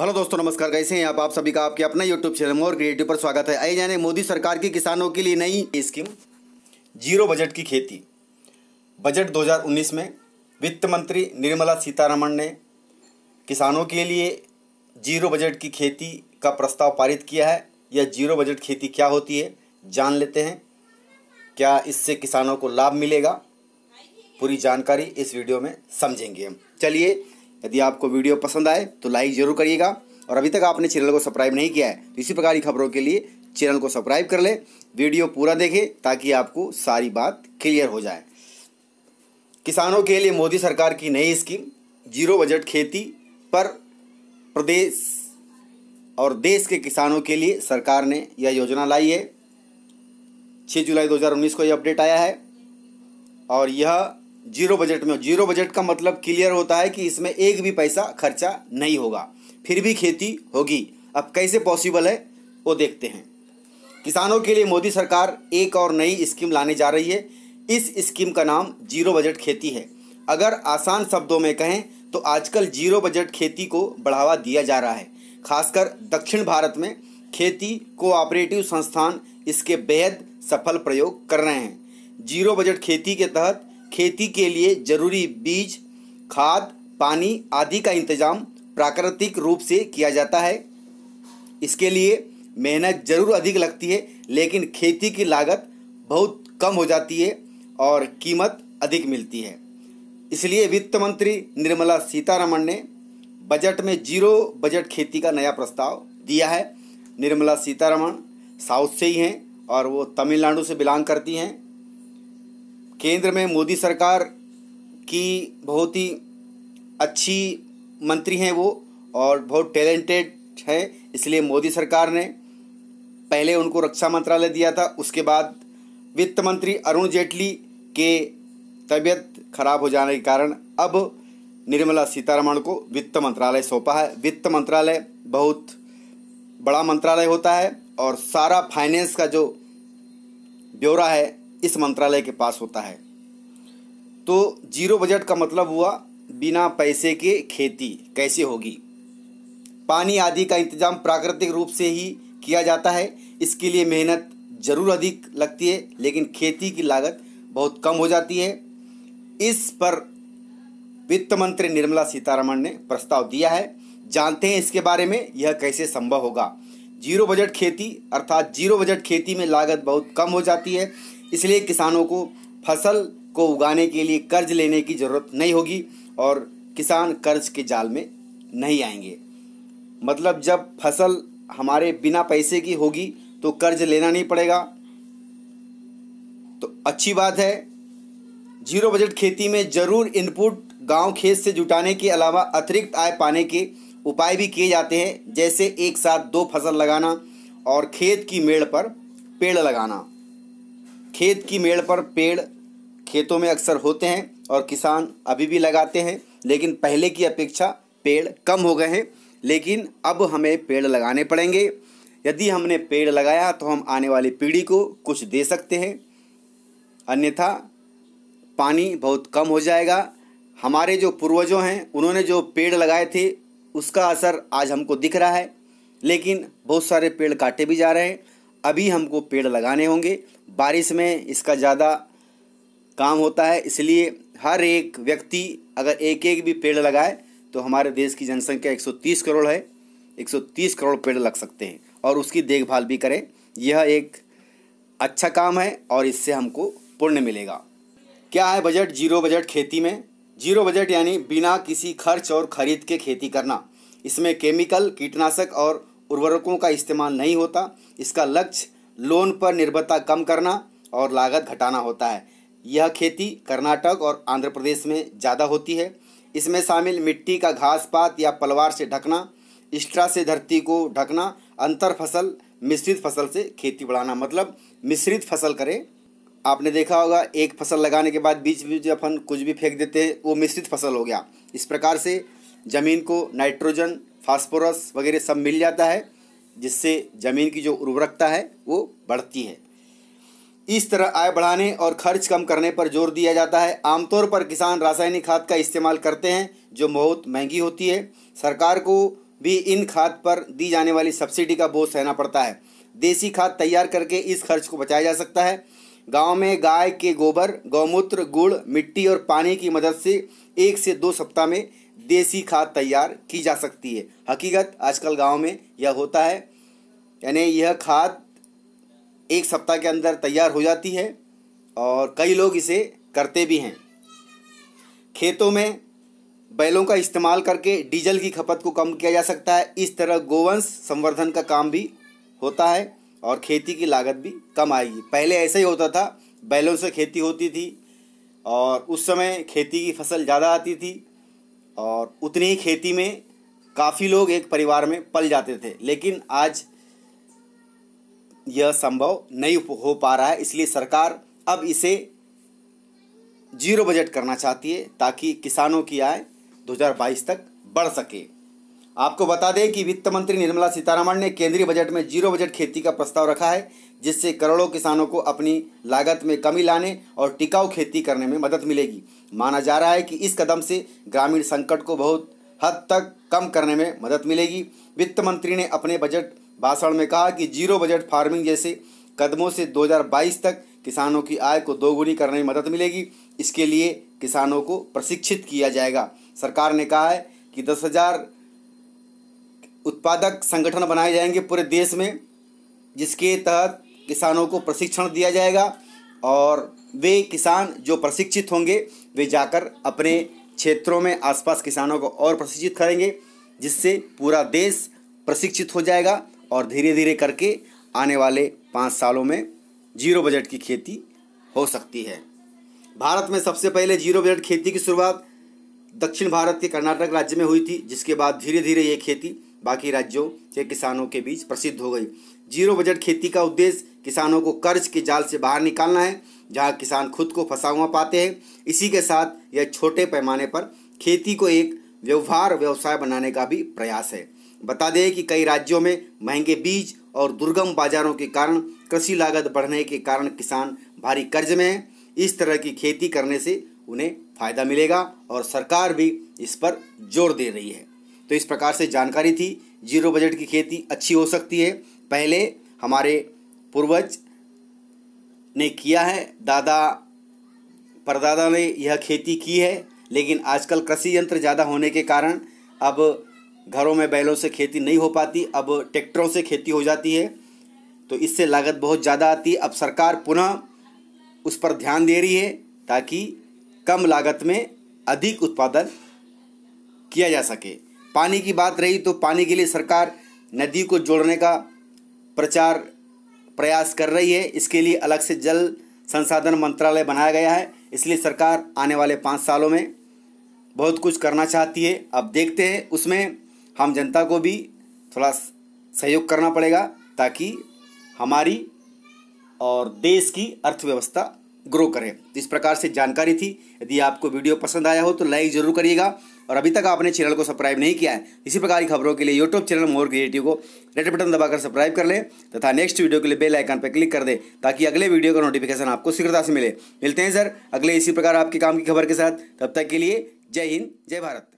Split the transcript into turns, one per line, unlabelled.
hello दोस्तों नमस्कार कैसे हैं आप आप सभी का आपके अपने यूट्यूब चैनल मोर क्रिएटिव पर स्वागत है आई जाने मोदी सरकार की किसानों के लिए नई स्कीम जीरो बजट की खेती बजट 2019 में वित्त मंत्री निर्मला सीतारमण ने किसानों के लिए जीरो बजट की खेती का प्रस्ताव पारित किया है यह जीरो बजट खेती क्या होती है जान लेते हैं क्या इससे किसानों को लाभ मिलेगा पूरी जानकारी इस वीडियो में समझेंगे हम चलिए यदि आपको वीडियो पसंद आए तो लाइक ज़रूर करिएगा और अभी तक आपने चैनल को सब्सक्राइब नहीं किया है तो इसी प्रकार की खबरों के लिए चैनल को सब्सक्राइब कर लें वीडियो पूरा देखें ताकि आपको सारी बात क्लियर हो जाए किसानों के लिए मोदी सरकार की नई स्कीम जीरो बजट खेती पर प्रदेश और देश के किसानों के लिए सरकार ने यह योजना लाई है छः जुलाई 2019 को यह अपडेट आया है और यह जीरो बजट में जीरो बजट का मतलब क्लियर होता है कि इसमें एक भी पैसा खर्चा नहीं होगा फिर भी खेती होगी अब कैसे पॉसिबल है वो देखते हैं किसानों के लिए मोदी सरकार एक और नई स्कीम लाने जा रही है इस स्कीम का नाम जीरो बजट खेती है अगर आसान शब्दों में कहें तो आजकल जीरो बजट खेती को बढ़ावा दिया जा रहा है खासकर दक्षिण भारत में खेती कोऑपरेटिव संस्थान इसके बेहद सफल प्रयोग कर रहे हैं जीरो बजट खेती के तहत खेती के लिए जरूरी बीज खाद पानी आदि का इंतजाम प्राकृतिक रूप से किया जाता है इसके लिए मेहनत जरूर अधिक लगती है लेकिन खेती की लागत बहुत कम हो जाती है और कीमत अधिक मिलती है इसलिए वित्त मंत्री निर्मला सीतारमण ने बजट में जीरो बजट खेती का नया प्रस्ताव दिया है निर्मला सीतारमण साउथ से ही हैं और वो तमिलनाडु से बिलोंग करती हैं केंद्र में मोदी सरकार की बहुत ही अच्छी मंत्री हैं वो और बहुत टैलेंटेड हैं इसलिए मोदी सरकार ने पहले उनको रक्षा मंत्रालय दिया था उसके बाद वित्त मंत्री अरुण जेटली के तबीयत खराब हो जाने के कारण अब निर्मला सीतारमण को वित्त मंत्रालय सौंपा है वित्त मंत्रालय बहुत बड़ा मंत्रालय होता है और सारा फाइनेंस का जो ब्यौरा है इस मंत्रालय के पास होता है तो जीरो बजट का मतलब हुआ बिना पैसे के खेती कैसे होगी पानी आदि का इंतजाम प्राकृतिक रूप से ही किया जाता है इसके लिए मेहनत ज़रूर अधिक लगती है लेकिन खेती की लागत बहुत कम हो जाती है इस पर वित्त मंत्री निर्मला सीतारमण ने प्रस्ताव दिया है जानते हैं इसके बारे में यह कैसे संभव होगा जीरो बजट खेती अर्थात जीरो बजट खेती में लागत बहुत कम हो जाती है इसलिए किसानों को फसल को उगाने के लिए कर्ज लेने की ज़रूरत नहीं होगी और किसान कर्ज के जाल में नहीं आएंगे मतलब जब फसल हमारे बिना पैसे की होगी तो कर्ज लेना नहीं पड़ेगा तो अच्छी बात है जीरो बजट खेती में ज़रूर इनपुट गांव खेत से जुटाने के अलावा अतिरिक्त आय पाने के उपाय भी किए जाते हैं जैसे एक साथ दो फसल लगाना और खेत की मेड़ पर पेड़ लगाना खेत की मेड़ पर पेड़ खेतों में अक्सर होते हैं और किसान अभी भी लगाते हैं लेकिन पहले की अपेक्षा पेड़ कम हो गए हैं लेकिन अब हमें पेड़ लगाने पड़ेंगे यदि हमने पेड़ लगाया तो हम आने वाली पीढ़ी को कुछ दे सकते हैं अन्यथा पानी बहुत कम हो जाएगा हमारे जो पूर्वजों हैं उन्होंने जो पेड़ लगाए थे उसका असर आज हमको दिख रहा है लेकिन बहुत सारे पेड़ काटे भी जा रहे हैं अभी हमको पेड़ लगाने होंगे बारिश में इसका ज़्यादा काम होता है इसलिए हर एक व्यक्ति अगर एक एक भी पेड़ लगाए तो हमारे देश की जनसंख्या 130 करोड़ है 130 करोड़ पेड़ लग सकते हैं और उसकी देखभाल भी करें यह एक अच्छा काम है और इससे हमको पुण्य मिलेगा क्या है बजट जीरो बजट खेती में जीरो बजट यानी बिना किसी खर्च और खरीद के खेती करना इसमें केमिकल कीटनाशक और उर्वरकों का इस्तेमाल नहीं होता इसका लक्ष्य लोन पर निर्भरता कम करना और लागत घटाना होता है यह खेती कर्नाटक और आंध्र प्रदेश में ज़्यादा होती है इसमें शामिल मिट्टी का घास पात या पलवार से ढकना इस्ट्रा से धरती को ढकना अंतर फसल मिश्रित फसल से खेती बढ़ाना मतलब मिश्रित फसल करें आपने देखा होगा एक फसल लगाने के बाद बीच बीच अपन कुछ भी फेंक देते हैं वो मिश्रित फसल हो गया इस प्रकार से ज़मीन को नाइट्रोजन फास्फोरस वगैरह सब मिल जाता है जिससे ज़मीन की जो उर्वरकता है वो बढ़ती है इस तरह आय बढ़ाने और खर्च कम करने पर जोर दिया जाता है आमतौर पर किसान रासायनिक खाद का इस्तेमाल करते हैं जो बहुत महंगी होती है सरकार को भी इन खाद पर दी जाने वाली सब्सिडी का बोझ सहना पड़ता है देसी खाद तैयार करके इस खर्च को बचाया जा सकता है गांव में गाय के गोबर गौमूत्र गुड़ मिट्टी और पानी की मदद से एक से दो सप्ताह में देसी खाद तैयार की जा सकती है हकीकत आजकल गांव में यह होता है यानी यह खाद एक सप्ताह के अंदर तैयार हो जाती है और कई लोग इसे करते भी हैं खेतों में बैलों का इस्तेमाल करके डीजल की खपत को कम किया जा सकता है इस तरह गोवंश संवर्धन का काम भी होता है और खेती की लागत भी कम आएगी पहले ऐसा ही होता था बैलों से खेती होती थी और उस समय खेती की फसल ज़्यादा आती थी और उतनी ही खेती में काफ़ी लोग एक परिवार में पल जाते थे लेकिन आज यह संभव नहीं हो पा रहा है इसलिए सरकार अब इसे जीरो बजट करना चाहती है ताकि किसानों की आय 2022 तक बढ़ सके आपको बता दें कि वित्त मंत्री निर्मला सीतारमण ने केंद्रीय बजट में जीरो बजट खेती का प्रस्ताव रखा है जिससे करोड़ों किसानों को अपनी लागत में कमी लाने और टिकाऊ खेती करने में मदद मिलेगी माना जा रहा है कि इस कदम से ग्रामीण संकट को बहुत हद तक कम करने में मदद मिलेगी वित्त मंत्री ने अपने बजट भाषण में कहा कि जीरो बजट फार्मिंग जैसे कदमों से 2022 तक किसानों की आय को दोगुनी करने में मदद मिलेगी इसके लिए किसानों को प्रशिक्षित किया जाएगा सरकार ने कहा है कि दस हज़ार उत्पादक संगठन बनाए जाएंगे पूरे देश में जिसके तहत किसानों को प्रशिक्षण दिया जाएगा और वे किसान जो प्रशिक्षित होंगे वे जाकर अपने क्षेत्रों में आसपास किसानों को और प्रशिक्षित करेंगे जिससे पूरा देश प्रशिक्षित हो जाएगा और धीरे धीरे करके आने वाले पाँच सालों में जीरो बजट की खेती हो सकती है भारत में सबसे पहले जीरो बजट खेती की शुरुआत दक्षिण भारत के कर्नाटक राज्य में हुई थी जिसके बाद धीरे धीरे ये खेती बाकी राज्यों के किसानों के बीच प्रसिद्ध हो गई जीरो बजट खेती का उद्देश्य किसानों को कर्ज के जाल से बाहर निकालना है जहां किसान खुद को फंसा हुआ पाते हैं इसी के साथ यह छोटे पैमाने पर खेती को एक व्यवहार व्यवसाय बनाने का भी प्रयास है बता दें कि कई राज्यों में महंगे बीज और दुर्गम बाजारों के कारण कृषि लागत बढ़ने के कारण किसान भारी कर्ज में है इस तरह की खेती करने से उन्हें फ़ायदा मिलेगा और सरकार भी इस पर जोर दे रही है तो इस प्रकार से जानकारी थी जीरो बजट की खेती अच्छी हो सकती है पहले हमारे पूर्वज ने किया है दादा परदादा ने यह खेती की है लेकिन आजकल कृषि यंत्र ज़्यादा होने के कारण अब घरों में बैलों से खेती नहीं हो पाती अब ट्रैक्टरों से खेती हो जाती है तो इससे लागत बहुत ज़्यादा आती है अब सरकार पुनः उस पर ध्यान दे रही है ताकि कम लागत में अधिक उत्पादन किया जा सके पानी की बात रही तो पानी के लिए सरकार नदी को जोड़ने का प्रचार प्रयास कर रही है इसके लिए अलग से जल संसाधन मंत्रालय बनाया गया है इसलिए सरकार आने वाले पाँच सालों में बहुत कुछ करना चाहती है अब देखते हैं उसमें हम जनता को भी थोड़ा सहयोग करना पड़ेगा ताकि हमारी और देश की अर्थव्यवस्था ग्रो करे इस प्रकार से जानकारी थी यदि आपको वीडियो पसंद आया हो तो लाइक ज़रूर करिएगा और अभी तक आपने चैनल को सब्सक्राइब नहीं किया है इसी प्रकार की खबरों के लिए यूट्यूब चैनल मोर क्रिएटिव को रेड बटन दबाकर सब्सक्राइब कर लें तथा नेक्स्ट वीडियो के लिए बेल आइकन पर क्लिक कर दें ताकि अगले वीडियो का नोटिफिकेशन आपको शीघ्रता से मिले मिलते हैं सर अगले इसी प्रकार आपके काम की खबर के साथ तब तक के लिए जय हिंद जय भारत